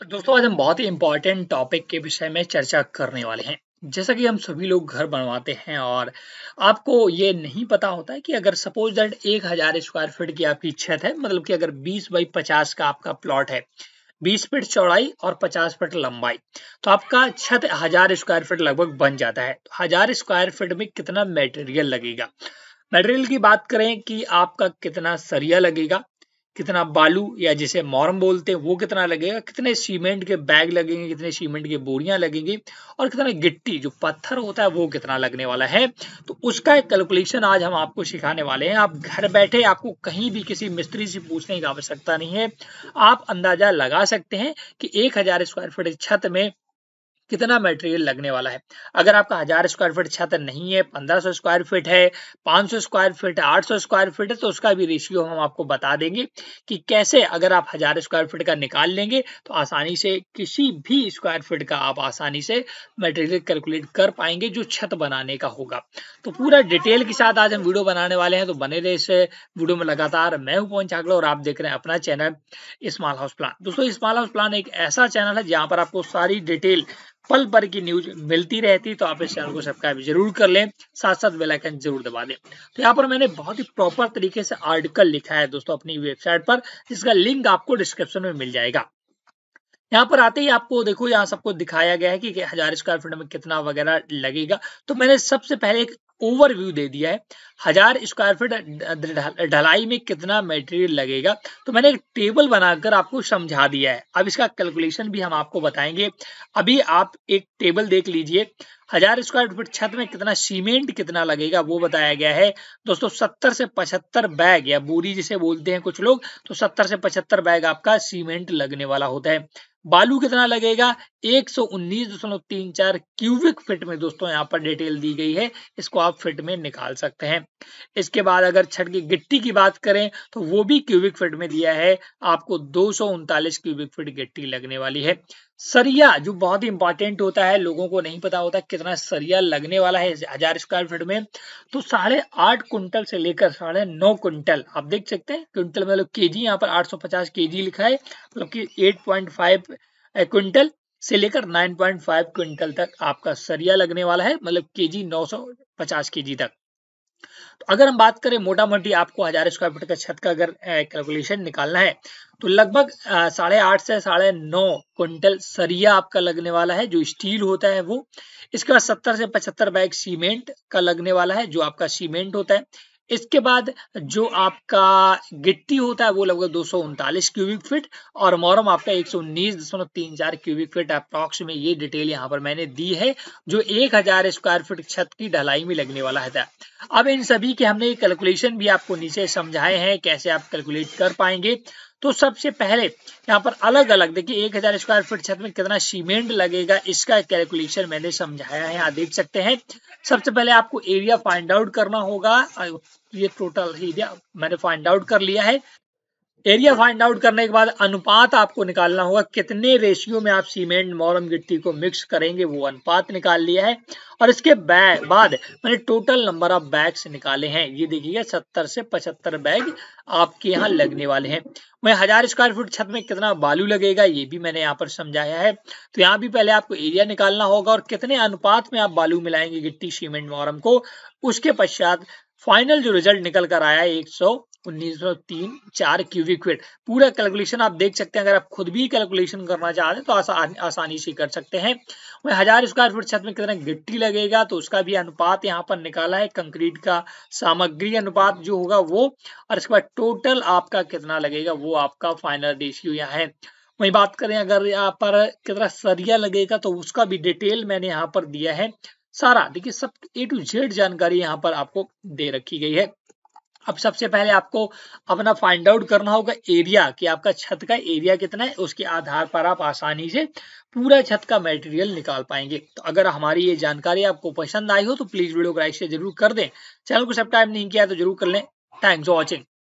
तो दोस्तों आज हम बहुत ही इम्पोर्टेंट टॉपिक के विषय में चर्चा करने वाले हैं जैसा कि हम सभी लोग घर बनवाते हैं और आपको ये नहीं पता होता है कि अगर सपोज दैट एक हजार स्क्वायर फीट की आपकी छत है मतलब कि अगर 20 बाई 50 का आपका प्लॉट है 20 फीट चौड़ाई और 50 फीट लंबाई तो आपका छत हजार स्क्वायर फीट लगभग बन जाता है तो हजार स्क्वायर फीट में कितना मेटेरियल लगेगा मेटेरियल की बात करें कि आपका कितना सरिया लगेगा कितना बालू या जिसे मोरम बोलते हैं वो कितना लगेगा कितने सीमेंट के बैग लगेंगे कितने सीमेंट की बोरियां लगेंगी और कितना गिट्टी जो पत्थर होता है वो कितना लगने वाला है तो उसका एक कैलकुलेशन आज हम आपको सिखाने वाले हैं आप घर बैठे आपको कहीं भी किसी मिस्त्री से पूछने की आवश्यकता नहीं है आप अंदाजा लगा सकते हैं कि एक स्क्वायर फीट छत में कितना मटेरियल लगने वाला है अगर आपका हजार स्क्वायर फीट छत नहीं है पंद्रह सौ स्क्वायर फीट है पांच सौ स्क्वायर फीट है आठ सौ स्क्वायर फीट है तो उसका भी रेशियो हम आपको बता देंगे कि कैसे अगर आप हजार स्क्वायर फीट का निकाल लेंगे तो आसानी से किसी भी स्क्वायर फीट का आप आसानी से मटेरियल कैलकुलेट कर पाएंगे जो छत बनाने का होगा तो पूरा डिटेल के साथ आज हम वीडियो बनाने वाले हैं तो बने रहे इस वीडियो में लगातार मैं हूं पवन चाकला और आप देख रहे हैं अपना चैनल स्मॉल हाउस प्लान दोस्तों स्मॉल हाउस प्लान एक ऐसा चैनल है जहां पर आपको सारी डिटेल पल भर की न्यूज मिलती रहती तो आप इस चैनल को सब्सक्राइब जरूर कर लें साथ साथ बेल आइकन जरूर दबा दें तो यहाँ पर मैंने बहुत ही प्रॉपर तरीके से आर्टिकल लिखा है दोस्तों अपनी वेबसाइट पर जिसका लिंक आपको डिस्क्रिप्शन में मिल जाएगा यहाँ पर आते ही आपको देखो यहाँ सबको दिखाया गया है कि हजार स्क्वायर फीट में कितना वगैरह लगेगा तो मैंने सबसे पहले एक ओवरव्यू दे दिया है हजार स्क्वायर फीट ढलाई में कितना मटेरियल लगेगा तो मैंने एक टेबल बनाकर आपको समझा दिया है अब इसका कैलकुलेशन भी हम आपको बताएंगे अभी आप एक टेबल देख लीजिए हजार स्क्वायर फीट छत में कितना सीमेंट कितना लगेगा वो बताया गया है दोस्तों सत्तर से पचहत्तर बैग या बोरी जिसे बोलते हैं कुछ लोग तो सत्तर से पचहत्तर बैग आपका सीमेंट लगने वाला होता है बालू कितना लगेगा एक क्यूबिक फिट में दोस्तों यहाँ पर डिटेल दी गई है इसको आप फिट में निकाल सकते हैं इसके बाद अगर छठ की गिट्टी की बात करें तो वो भी क्यूबिक फिट में दिया है आपको दो क्यूबिक फिट गिट्टी लगने वाली है सरिया जो बहुत ही इंपॉर्टेंट होता है लोगों को नहीं पता होता कितना सरिया लगने वाला है हजार स्क्वायर फीट में तो साढ़े आठ कुंटल से लेकर साढ़े नौ कुंटल आप देख सकते हैं कुंटल मतलब के जी यहाँ पर आठ सौ पचास के जी लिखा है मतलब कि एट पॉइंट फाइव क्विंटल से लेकर 9.5 क्विंटल तक आपका सरिया लगने वाला है मतलब के केजी 950 केजी तक तो अगर हम बात करें मोटा मोटी आपको हजार स्क्वायर फुट का छत का अगर कैलकुलेशन निकालना है तो लगभग साढ़े आठ से साढ़े नौ क्विंटल सरिया आपका लगने वाला है जो स्टील होता है वो इसके बाद सत्तर से पचहत्तर बैग सीमेंट का लगने वाला है जो आपका सीमेंट होता है इसके बाद जो आपका गिट्टी होता है वो लगभग दो क्यूबिक फीट और मोरम आपका एक क्यूबिक फीट अप्रॉक्स में ये डिटेल यहाँ पर मैंने दी है जो 1000 स्क्वायर फीट छत की ढलाई में लगने वाला है अब इन सभी के हमने कैलकुलेशन भी आपको नीचे समझाए हैं कैसे आप कैलकुलेट कर पाएंगे तो सबसे पहले यहाँ पर अलग अलग देखिए एक हजार स्क्वायर फीट छत में कितना सीमेंट लगेगा इसका कैलकुलेशन मैंने समझाया है यहाँ देख सकते हैं सबसे पहले आपको एरिया फाइंड आउट करना होगा ये टोटल एरिया मैंने फाइंड आउट कर लिया है एरिया फाइंड आउट करने के बाद अनुपात आपको निकालना होगा कितने रेशियो में आप सीमेंट मोरम गिट्टी को मिक्स करेंगे वो अनुपात निकाल लिया है और इसके बाद मैंने टोटल नंबर ऑफ बैग्स निकाले हैं ये देखिए सत्तर से पचहत्तर बैग आपके यहाँ लगने वाले हैं मैं हजार स्क्वायर फुट छत में कितना बालू लगेगा ये भी मैंने यहाँ पर समझाया है तो यहाँ भी पहले आपको एरिया निकालना होगा और कितने अनुपात में आप बालू मिलाएंगे गिट्टी सीमेंट मोरम को उसके पश्चात फाइनल जो रिजल्ट निकल कर आया एक सौ 1903 चार क्यूबिक फीट पूरा कैलकुलेशन आप देख सकते हैं अगर आप खुद भी कैलकुलेशन करना चाहते हैं तो आसानी से कर सकते हैं वह हजार स्क्वायर फीट छत में कितना गिट्टी लगेगा तो उसका भी अनुपात यहाँ पर निकाला है कंक्रीट का सामग्री अनुपात जो होगा वो और इसके बाद टोटल आपका कितना लगेगा वो आपका फाइनल रेशियो यहाँ है वही बात करें अगर यहाँ पर कितना सरिया लगेगा तो उसका भी डिटेल मैंने यहाँ पर दिया है सारा देखिए सब ए टू जेड जानकारी यहाँ पर आपको दे रखी गई है अब सबसे पहले आपको अपना फाइंड आउट करना होगा एरिया कि आपका छत का एरिया कितना है उसके आधार पर आप आसानी से पूरा छत का मटेरियल निकाल पाएंगे तो अगर हमारी ये जानकारी आपको पसंद आई हो तो प्लीज वीडियो को लाइक से जरूर कर दें चैनल को सब्सक्राइब नहीं किया तो जरूर कर लें थैंक्स फॉर वॉचिंग